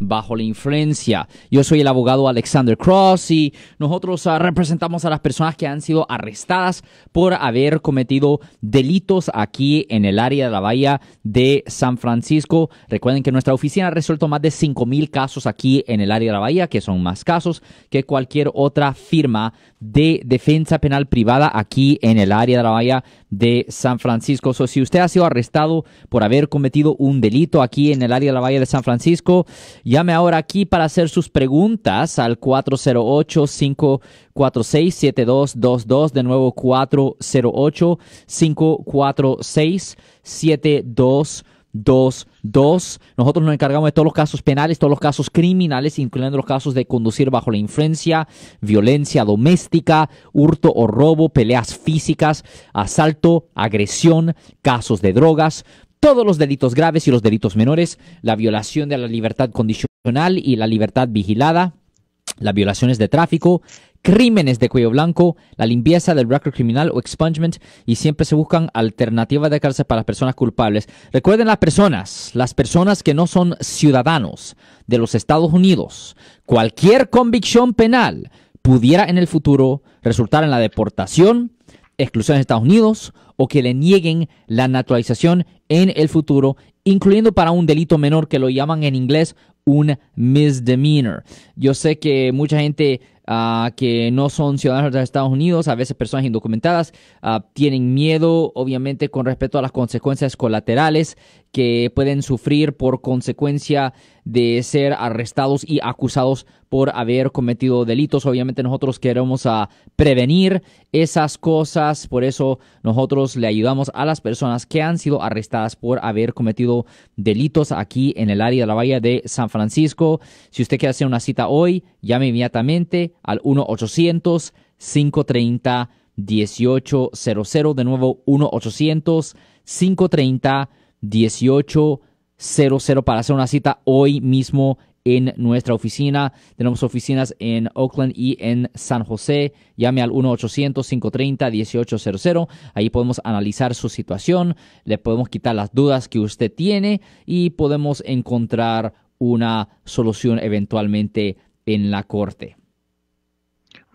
bajo la influencia. Yo soy el abogado Alexander Cross y nosotros ah, representamos a las personas que han sido arrestadas por haber cometido delitos aquí en el área de la Bahía de San Francisco. Recuerden que nuestra oficina ha resuelto más de 5.000 casos aquí en el área de la Bahía, que son más casos que cualquier otra firma de defensa penal privada aquí en el área de la Bahía de San Francisco. So, si usted ha sido arrestado por haber cometido un delito aquí en el área de la Bahía de San Francisco, llame ahora aquí para hacer sus preguntas al 408-546-7222. De nuevo, 408-546-7222. 2.2. Nosotros nos encargamos de todos los casos penales, todos los casos criminales, incluyendo los casos de conducir bajo la influencia, violencia doméstica, hurto o robo, peleas físicas, asalto, agresión, casos de drogas, todos los delitos graves y los delitos menores, la violación de la libertad condicional y la libertad vigilada, las violaciones de tráfico, crímenes de cuello blanco, la limpieza del record criminal o expungement y siempre se buscan alternativas de cárcel para las personas culpables. Recuerden las personas, las personas que no son ciudadanos de los Estados Unidos. Cualquier convicción penal pudiera en el futuro resultar en la deportación, exclusión de Estados Unidos o que le nieguen la naturalización en el futuro, incluyendo para un delito menor que lo llaman en inglés un misdemeanor. Yo sé que mucha gente Ah, que no son ciudadanos de Estados Unidos, a veces personas indocumentadas, ah, tienen miedo, obviamente, con respecto a las consecuencias colaterales que pueden sufrir por consecuencia de ser arrestados y acusados por haber cometido delitos. Obviamente nosotros queremos prevenir esas cosas, por eso nosotros le ayudamos a las personas que han sido arrestadas por haber cometido delitos aquí en el área de la Bahía de San Francisco. Si usted quiere hacer una cita hoy, llame inmediatamente al 1-800-530-1800, de nuevo 1-800-530-1800. 1800 para hacer una cita hoy mismo en nuestra oficina. Tenemos oficinas en Oakland y en San José. Llame al 1-800-530-1800. Ahí podemos analizar su situación, le podemos quitar las dudas que usted tiene y podemos encontrar una solución eventualmente en la corte.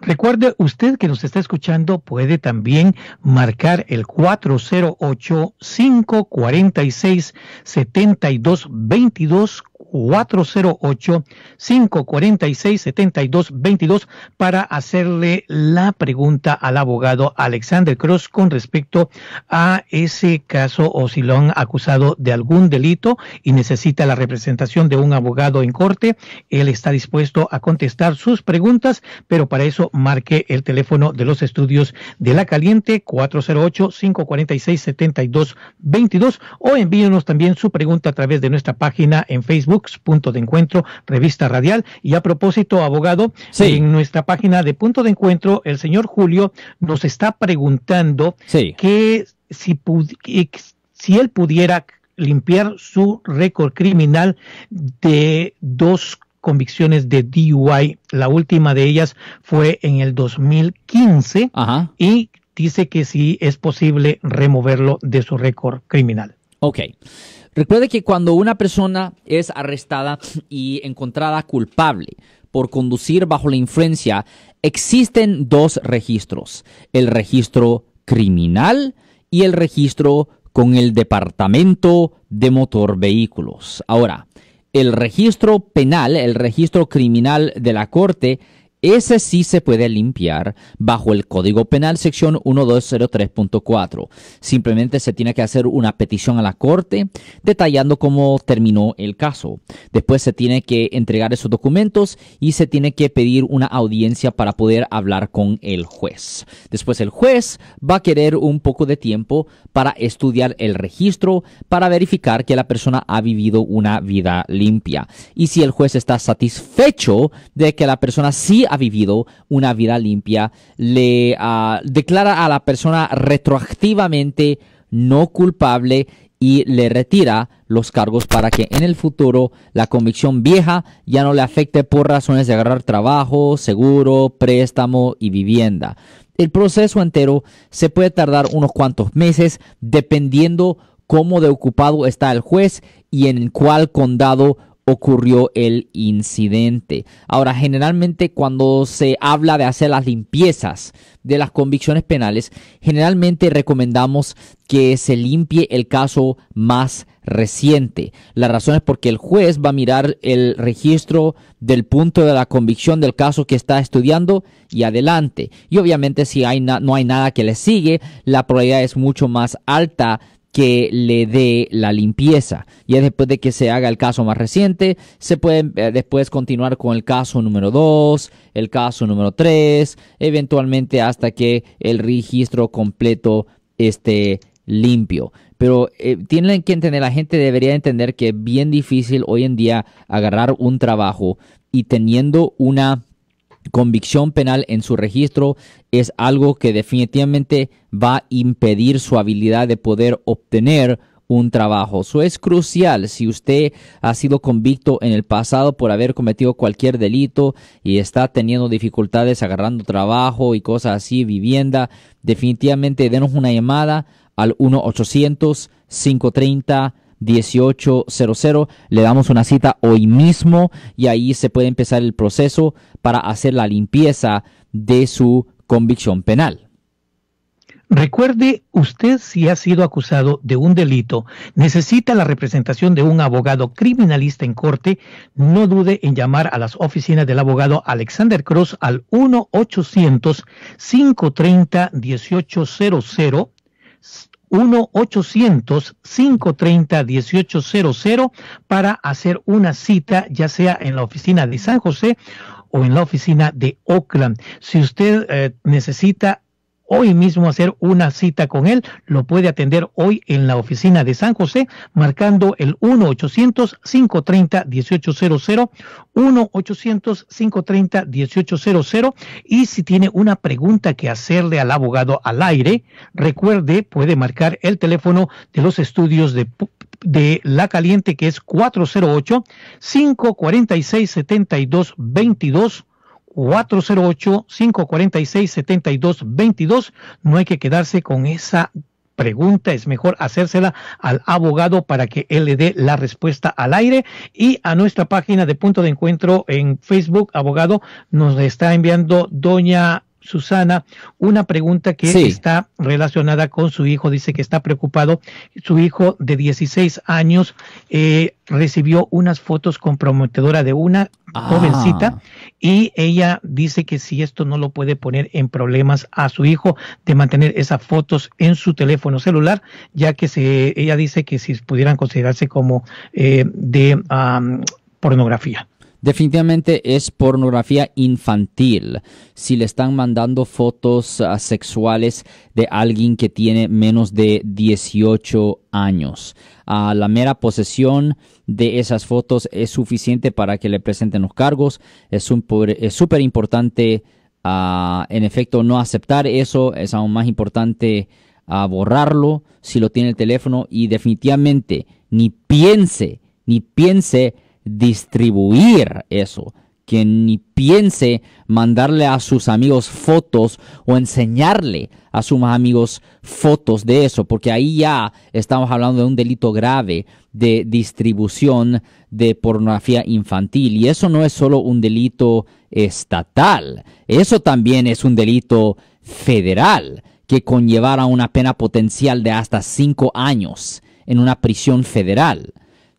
Recuerde usted que nos está escuchando puede también marcar el 408 546 7222 408-546-7222 para hacerle la pregunta al abogado Alexander Cross con respecto a ese caso o si lo han acusado de algún delito y necesita la representación de un abogado en corte. Él está dispuesto a contestar sus preguntas, pero para eso marque el teléfono de los estudios de La Caliente 408-546-7222 o envíenos también su pregunta a través de nuestra página en Facebook Punto de Encuentro, Revista Radial. Y a propósito, abogado, en nuestra página de Punto de Encuentro, el señor Julio nos está preguntando que si, si él pudiera limpiar su récord criminal de dos convicciones de DUI. La última de ellas fue en el 2015 y dice que si es posible removerlo de su récord criminal. Ok. Recuerde que cuando una persona es arrestada y encontrada culpable por conducir bajo la influencia, existen dos registros, el registro criminal y el registro con el Departamento de Motor Vehículos. Ahora, el registro penal, el registro criminal de la Corte, ese sí se puede limpiar bajo el Código Penal sección 1203.4. Simplemente se tiene que hacer una petición a la Corte detallando cómo terminó el caso. Después se tiene que entregar esos documentos y se tiene que pedir una audiencia para poder hablar con el juez. Después el juez va a querer un poco de tiempo para estudiar el registro, para verificar que la persona ha vivido una vida limpia. Y si el juez está satisfecho de que la persona sí ha vivido una vida limpia, le ah, declara a la persona retroactivamente no culpable y le retira los cargos para que en el futuro la convicción vieja ya no le afecte por razones de agarrar trabajo, seguro, préstamo y vivienda. El proceso entero se puede tardar unos cuantos meses dependiendo cómo de ocupado está el juez y en cuál condado ocurrió el incidente. Ahora, generalmente cuando se habla de hacer las limpiezas de las convicciones penales, generalmente recomendamos que se limpie el caso más reciente. La razón es porque el juez va a mirar el registro del punto de la convicción del caso que está estudiando y adelante. Y obviamente si no hay nada que le sigue, la probabilidad es mucho más alta que le dé la limpieza. Y después de que se haga el caso más reciente, se puede eh, después continuar con el caso número 2, el caso número 3, eventualmente hasta que el registro completo esté limpio. Pero eh, tienen que entender, la gente debería entender que es bien difícil hoy en día agarrar un trabajo y teniendo una convicción penal en su registro es algo que definitivamente va a impedir su habilidad de poder obtener un trabajo. Eso es crucial si usted ha sido convicto en el pasado por haber cometido cualquier delito y está teniendo dificultades agarrando trabajo y cosas así, vivienda, definitivamente denos una llamada al 1 800 530 1800. Le damos una cita hoy mismo y ahí se puede empezar el proceso para hacer la limpieza de su convicción penal. Recuerde, usted si ha sido acusado de un delito, necesita la representación de un abogado criminalista en corte, no dude en llamar a las oficinas del abogado Alexander Cruz al 1-800-530-1800 1-800-530-1800 para hacer una cita, ya sea en la oficina de San José o en la oficina de Oakland. Si usted eh, necesita hoy mismo hacer una cita con él. Lo puede atender hoy en la oficina de San José, marcando el 1-800-530-1800, 1-800-530-1800. Y si tiene una pregunta que hacerle al abogado al aire, recuerde, puede marcar el teléfono de los estudios de de La Caliente, que es 408-546-7222, 408-546-7222. No hay que quedarse con esa pregunta, es mejor hacérsela al abogado para que él le dé la respuesta al aire y a nuestra página de punto de encuentro en Facebook, abogado, nos está enviando doña Susana, una pregunta que está relacionada con su hijo. Dice que está preocupado. Su hijo de 16 años eh, recibió unas fotos comprometedoras de una ah. jovencita y ella dice que si esto no lo puede poner en problemas a su hijo de mantener esas fotos en su teléfono celular, ya que se, ella dice que si pudieran considerarse como eh, de pornografía definitivamente es pornografía infantil. Si le están mandando fotos ah, sexuales de alguien que tiene menos de 18 años. la mera posesión de esas fotos es suficiente para que le presenten los cargos. Es súper importante, ah, en efecto, no aceptar eso. Es aún más importante ah, borrarlo si lo tiene el teléfono y definitivamente ni piense, ni piense distribuir eso. Que ni piense mandarle a sus amigos fotos o enseñarle a sus amigos fotos de eso, porque ahí ya estamos hablando de un delito grave de distribución de pornografía infantil. Y eso no es solo un delito estatal, eso también es un delito federal que conllevará una pena potencial de hasta cinco años en una prisión federal.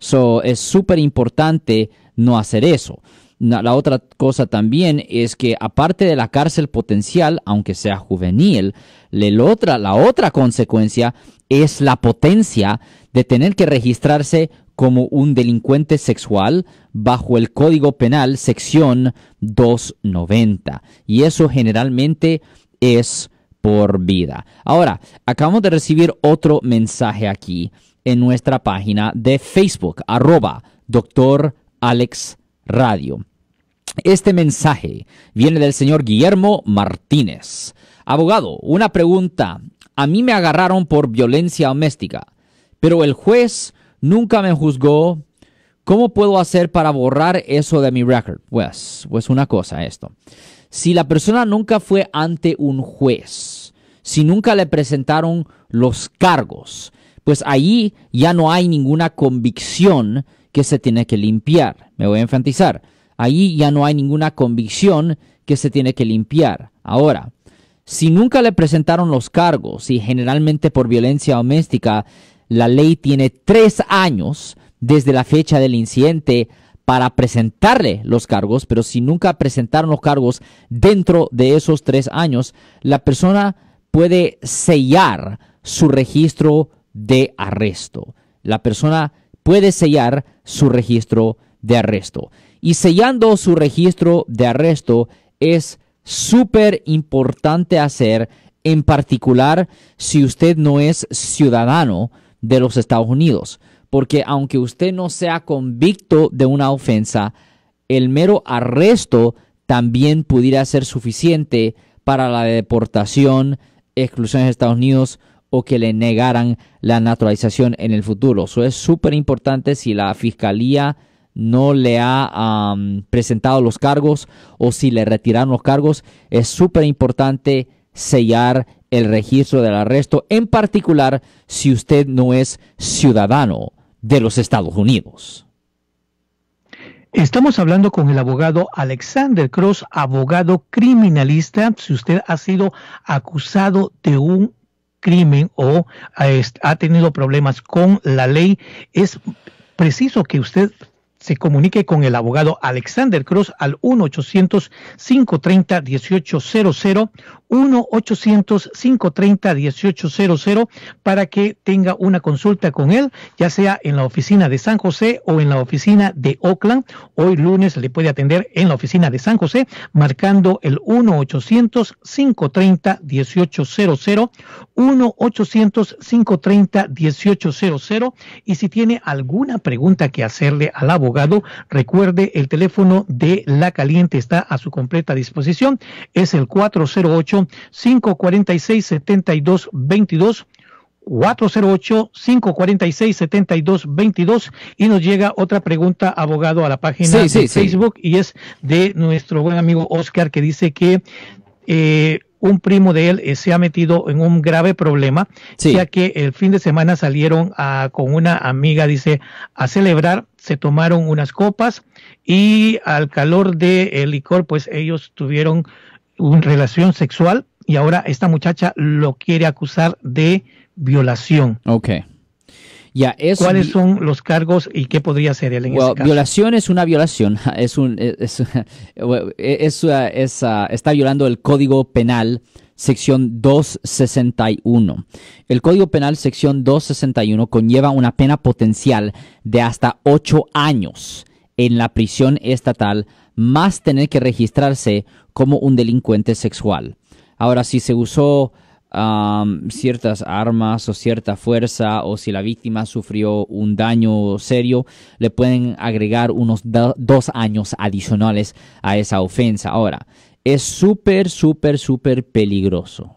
So, es súper importante no hacer eso. La otra cosa también es que aparte de la cárcel potencial, aunque sea juvenil, la otra, la otra consecuencia es la potencia de tener que registrarse como un delincuente sexual bajo el Código Penal sección 290. Y eso generalmente es por vida. Ahora, acabamos de recibir otro mensaje aquí en nuestra página de Facebook, arroba Dr. Alex Radio. Este mensaje viene del señor Guillermo Martínez. Abogado, una pregunta. A mí me agarraron por violencia doméstica, pero el juez nunca me juzgó. ¿Cómo puedo hacer para borrar eso de mi record? Pues, pues una cosa esto. Si la persona nunca fue ante un juez, si nunca le presentaron los cargos, pues ahí ya no hay ninguna convicción que se tiene que limpiar. Me voy a enfatizar. Ahí ya no hay ninguna convicción que se tiene que limpiar. Ahora, si nunca le presentaron los cargos y generalmente por violencia doméstica, la ley tiene tres años desde la fecha del incidente para presentarle los cargos, pero si nunca presentaron los cargos dentro de esos tres años, la persona puede sellar su registro de arresto. La persona puede sellar su registro de arresto. Y sellando su registro de arresto es súper importante hacer, en particular si usted no es ciudadano de los Estados Unidos. Porque aunque usted no sea convicto de una ofensa, el mero arresto también pudiera ser suficiente para la deportación, exclusión de Estados Unidos o que le negaran la naturalización en el futuro. Eso es súper importante si la fiscalía no le ha presentado los cargos o si le retiraron los cargos, es súper importante sellar el registro del arresto, en particular si usted no es ciudadano de los Estados Unidos. Estamos hablando con el abogado Alexander Cross, abogado criminalista, si usted ha sido acusado de un crimen o eh, ha tenido problemas con la ley, es preciso que usted se comunique con el abogado Alexander Cruz al 1-800-530-1800, 1-800-530-1800 para que tenga una consulta con él, ya sea en la oficina de San José o en la oficina de Oakland. Hoy lunes le puede atender en la oficina de San José marcando el 1-800-530-1800, 1-800-530-1800 y si tiene alguna pregunta que hacerle al abogado, abogado. Recuerde, el teléfono de La Caliente está a su completa disposición. Es el 408-546-7222. 408-546-7222 y nos llega otra pregunta, abogado, a la página de Facebook y es de nuestro buen amigo Oscar que dice que eh, un primo de él eh, se ha metido en un grave problema, ya que el fin de semana salieron a, ah, con una amiga, dice, a celebrar, se tomaron unas copas y al calor del eh, licor, pues ellos tuvieron una relación sexual y ahora esta muchacha lo quiere acusar de violación. Okay. ¿Cuáles son los cargos y qué podría ser él en ese caso? Violación es una violación, ah, está violando el Código Penal sección 261. El Código Penal sección 261 conlleva una pena potencial de hasta ocho años en la prisión estatal, más tener que registrarse como un delincuente sexual. Ahora, si se usó ciertas armas o cierta fuerza o si la víctima sufrió un daño serio, le pueden agregar unos dos años adicionales a esa ofensa. Ahora, es súper, súper, súper peligroso.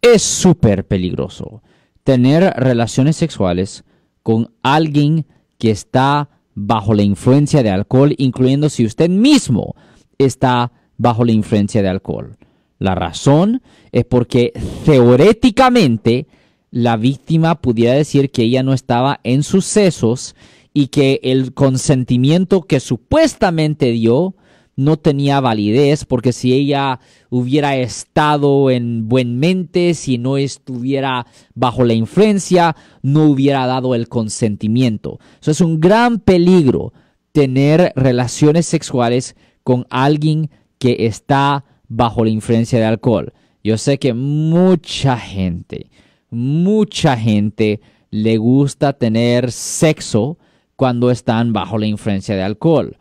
Es súper peligroso tener relaciones sexuales con alguien que está bajo la influencia de alcohol, incluyendo si usted mismo está bajo la influencia de alcohol. La razón es porque teoréticamente la víctima pudiera decir que ella no estaba en sus sesos y que el consentimiento que supuestamente dio no tenía validez, porque si ella hubiera estado en buen mente, si no estuviera bajo la influencia, no hubiera dado el consentimiento. Eso es un gran peligro tener relaciones sexuales con alguien que está bajo la influencia de alcohol. Yo sé que mucha gente, mucha gente le gusta tener sexo cuando están bajo la influencia de alcohol.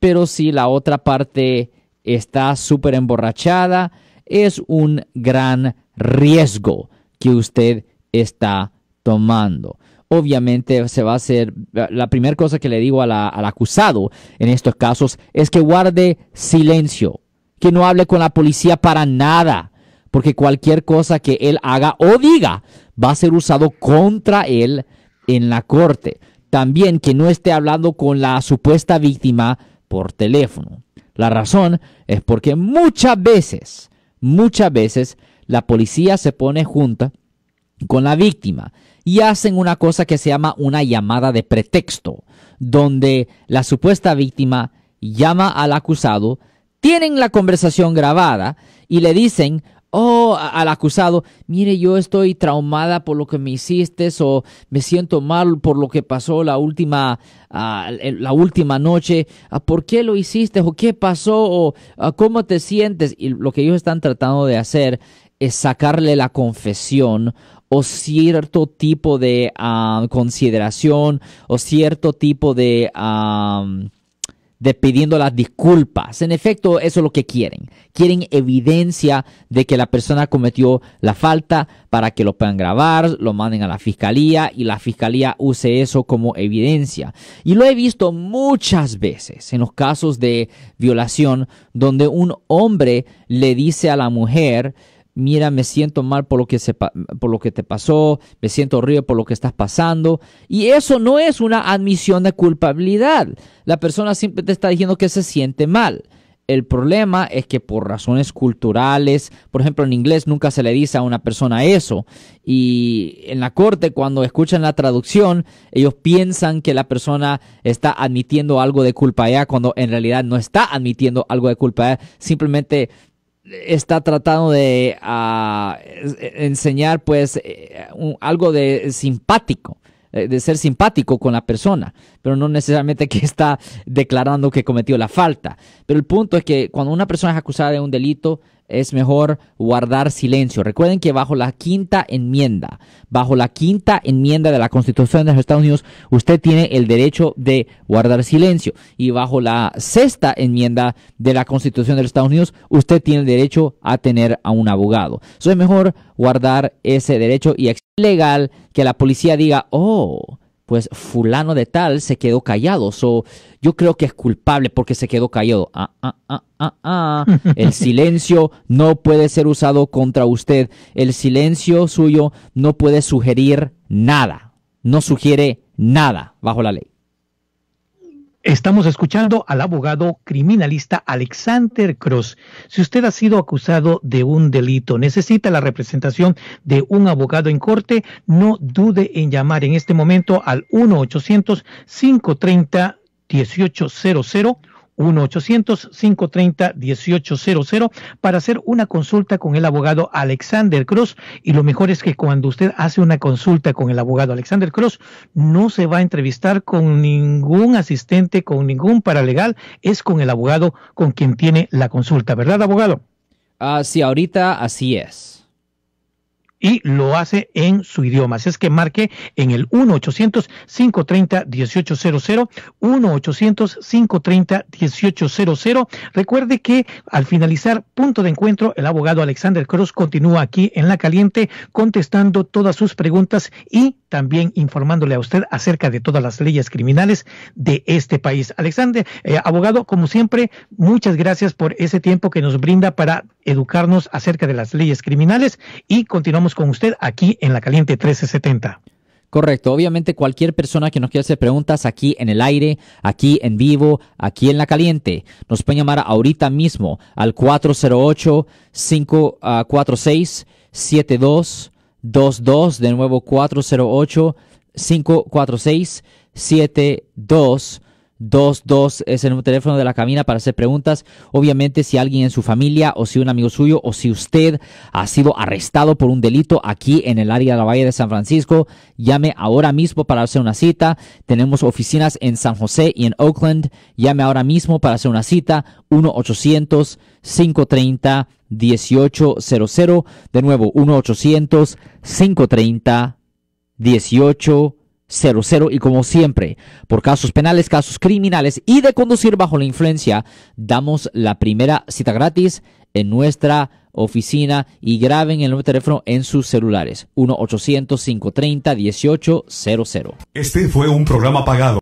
Pero si la otra parte está súper emborrachada, es un gran riesgo que usted está tomando. Obviamente se va a hacer, la primera cosa que le digo al acusado en estos casos es que guarde silencio que no hable con la policía para nada, porque cualquier cosa que él haga o diga va a ser usado contra él en la corte. También que no esté hablando con la supuesta víctima por teléfono. La razón es porque muchas veces, muchas veces la policía se pone junta con la víctima y hacen una cosa que se llama una llamada de pretexto, donde la supuesta víctima llama al acusado tienen la conversación grabada y le dicen, oh, al acusado, mire, yo estoy traumada por lo que me hiciste o me siento mal por lo que pasó la última, ah, la última noche, ah, ¿por qué lo hiciste o qué pasó o ah, cómo te sientes? Y lo que ellos están tratando de hacer es sacarle la confesión o cierto tipo de consideración o cierto tipo de de pidiendo las disculpas. En efecto, eso es lo que quieren. Quieren evidencia de que la persona cometió la falta para que lo puedan grabar, lo manden a la fiscalía y la fiscalía use eso como evidencia. Y lo he visto muchas veces en los casos de violación donde un hombre le dice a la mujer, mira, me siento mal por lo que, se, por lo que te pasó, me siento horrible por lo que estás pasando. Y eso no es una admisión de culpabilidad. La persona siempre te está diciendo que se siente mal. El problema es que por razones culturales, por ejemplo, en inglés nunca se le dice a una persona eso. Y en la corte, cuando escuchan la traducción, ellos piensan que la persona está admitiendo algo de culpa allá, cuando en realidad no está admitiendo algo de culpa allá, simplemente está tratando de ah, e, enseñar pues eh, algo de simpático eh, de ser simpático con la persona, pero no necesariamente que está declarando que cometió la falta. Pero el punto es que cuando una persona es acusada de un delito, es mejor guardar silencio. Recuerden que bajo la quinta enmienda, bajo la quinta enmienda de la Constitución de los Estados Unidos, usted tiene el derecho de guardar silencio. Y bajo la sexta enmienda de la Constitución de los Estados Unidos, usted tiene el derecho a tener a un abogado. So, es mejor guardar ese derecho y es legal que la policía diga, oh, pues fulano de tal se quedó callado. So, yo creo que es culpable porque se quedó callado. Ah, ah, ah, ah, ah el silencio no puede ser usado contra usted. El silencio suyo no puede sugerir nada, no sugiere nada bajo la ley. Estamos escuchando al abogado criminalista Alexander Cross. Si usted ha sido acusado de un delito, necesita la representación de un abogado en corte, no dude en llamar en este momento al 1-800-530-1800 1-800-530-1800 para hacer una consulta con el abogado Alexander Cruz. Y lo mejor es que cuando usted hace una consulta con el abogado Alexander Cruz, no se va a entrevistar con ningún asistente, con ningún paralegal, es con el abogado con quien tiene la consulta, ¿verdad, abogado? Ah, sí, ahorita así es y lo hace en su idioma. Así es que marque en el 1-800-530-1800, 1-800-530-1800. Recuerde que al finalizar punto de encuentro, el abogado Alexander Cruz continúa aquí en La Caliente contestando todas sus preguntas y también informándole a usted acerca de todas las leyes criminales de este país. Alexander, eh, abogado, como siempre, muchas gracias por ese tiempo que nos brinda para educarnos acerca de las leyes criminales y continuamos con usted aquí en la Caliente 1370. Correcto, obviamente cualquier persona que nos quiera hacer preguntas aquí en el aire, aquí en vivo, aquí en la caliente, nos puede llamar ahorita mismo al 408-546-7222, de nuevo 408-546-7222. 22 es el teléfono de la cabina para hacer preguntas. Obviamente, si alguien en su familia o si un amigo suyo o si usted ha sido arrestado por un delito aquí en el área de la Bahía de San Francisco, llame ahora mismo para hacer una cita. Tenemos oficinas en San José y en Oakland. Llame ahora mismo para hacer una cita. 1-800-530-1800. De nuevo, 1-800-530-1800 y como siempre, por casos penales, casos criminales y de conducir bajo la influencia, damos la primera cita gratis en nuestra oficina y graben el número de teléfono en sus celulares 1-800-530-1800. Este fue un programa pagado.